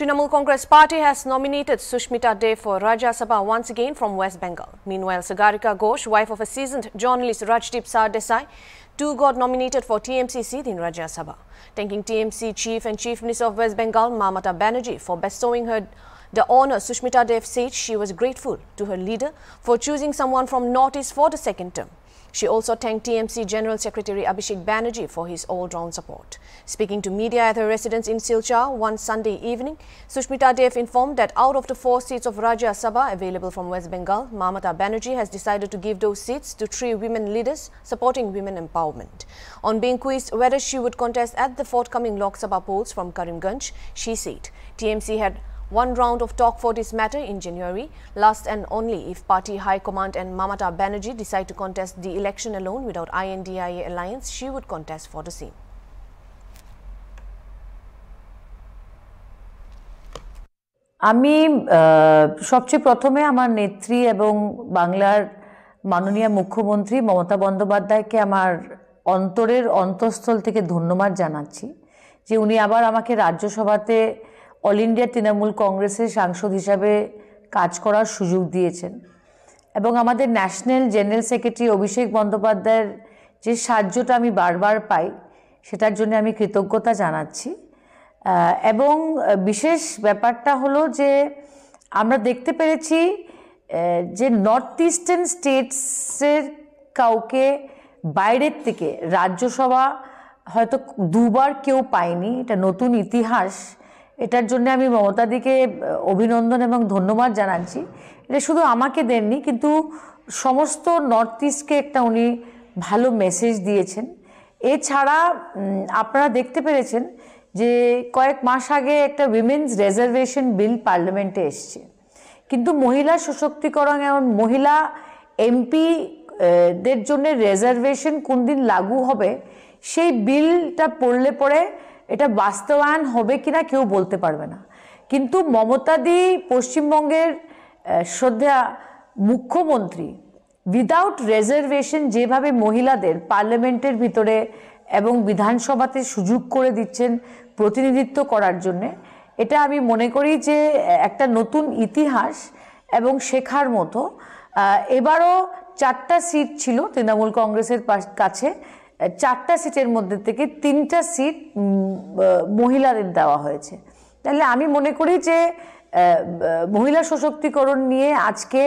Trinamool Congress Party has nominated Sushmita Day for Rajya Sabha once again from West Bengal. Meanwhile, Sagarika Ghosh, wife of a seasoned journalist Rajdeep Sardesai, too got nominated for TMC seat in Rajya Sabha, thanking TMC Chief and Chief Minister of West Bengal Mamata Banerjee for bestowing her the honour Sushmita Dev said she was grateful to her leader for choosing someone from Northeast for the second term. She also thanked TMC General Secretary Abhishek Banerjee for his all-round support. Speaking to media at her residence in Silchar one Sunday evening, Sushmita Dev informed that out of the four seats of Rajya Sabha available from West Bengal, Mamata Banerjee has decided to give those seats to three women leaders supporting women empowerment. On being quizzed whether she would contest at the forthcoming Lok Sabha polls from Karimganj, she said TMC had One round of talk for this matter in January, last and only if party high command and Mamata Banerjee decide to contest the election alone without INDIA alliance, she would contest for the same. আমি সবচেয়ে প্রথমে আমার নেত্রী এবং বাংলার মাননীয় মুখ্যমন্ত্রী মমতা বন্দ্যোপাধ্যায়কে আমার অন্তরের অন্তঃস্থল থেকে ধন্যবাদ জানাচ্ছি যে উনি আবার আমাকে রাজ্যসভাতে অল ইন্ডিয়া তৃণমূল কংগ্রেসের সাংসদ হিসাবে কাজ করার সুযোগ দিয়েছেন এবং আমাদের ন্যাশনাল জেনারেল সেক্রেটারি অভিষেক বন্দ্যোপাধ্যায়ের যে সাহায্যটা আমি বারবার পাই সেটার জন্য আমি কৃতজ্ঞতা জানাচ্ছি এবং বিশেষ ব্যাপারটা হলো যে আমরা দেখতে পেরেছি যে নর্থ ইস্টার্ন স্টেটসের কাউকে বাইরের থেকে রাজ্যসভা হয়তো দুবার কেউ পায়নি এটা নতুন ইতিহাস এটার জন্য আমি মমতাদিকে অভিনন্দন এবং ধন্যবাদ জানাচ্ছি এটা শুধু আমাকে দেননি কিন্তু সমস্ত নর্থ ইস্টকে একটা উনি ভালো মেসেজ দিয়েছেন এছাড়া আপনারা দেখতে পেরেছেন যে কয়েক মাস আগে একটা উইমেন্স রেজার্ভেশন বিল পার্লামেন্টে এসছে কিন্তু মহিলা সশক্তিকরণ এবং মহিলা এমপি দের জন্য রেজার্ভেশন কোন দিন লাগু হবে সেই বিলটা পড়লে পরে এটা বাস্তবায়ন হবে কিনা কেউ বলতে পারবে না কিন্তু মমতাদি পশ্চিমবঙ্গের শ্রদ্ধা মুখ্যমন্ত্রী উইদাউট রেজার্ভেশন যেভাবে মহিলাদের পার্লামেন্টের ভিতরে এবং বিধানসভাতে সুযোগ করে দিচ্ছেন প্রতিনিধিত্ব করার জন্যে এটা আমি মনে করি যে একটা নতুন ইতিহাস এবং শেখার মতো এবারও চারটা সিট ছিল তৃণমূল কংগ্রেসের কাছে চারটা সিটের মধ্যে থেকে তিনটা সিট মহিলাদের দেওয়া হয়েছে তাহলে আমি মনে করি যে মহিলা সশক্তিকরণ নিয়ে আজকে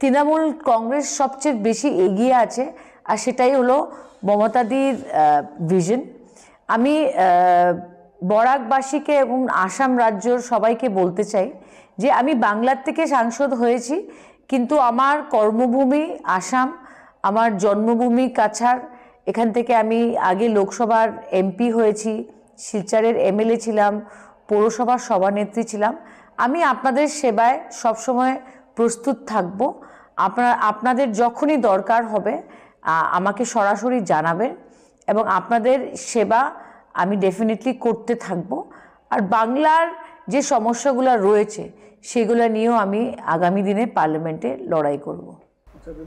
তৃণমূল কংগ্রেস সবচেয়ে বেশি এগিয়ে আছে আর সেটাই হলো মমতাদির ভিজন আমি বরাকবাসীকে এবং আসাম রাজ্যর সবাইকে বলতে চাই যে আমি বাংলার থেকে সাংসদ হয়েছি কিন্তু আমার কর্মভূমি আসাম আমার জন্মভূমি কাছাড় এখান থেকে আমি আগে লোকসভার এমপি হয়েছি শিলচরের এমএলএ ছিলাম পৌরসভার সভানেত্রী ছিলাম আমি আপনাদের সেবায় সবসময় প্রস্তুত থাকব আপনার আপনাদের যখনই দরকার হবে আমাকে সরাসরি জানাবেন এবং আপনাদের সেবা আমি ডেফিনেটলি করতে থাকব আর বাংলার যে সমস্যাগুলো রয়েছে সেগুলো নিয়েও আমি আগামী দিনে পার্লামেন্টে লড়াই করব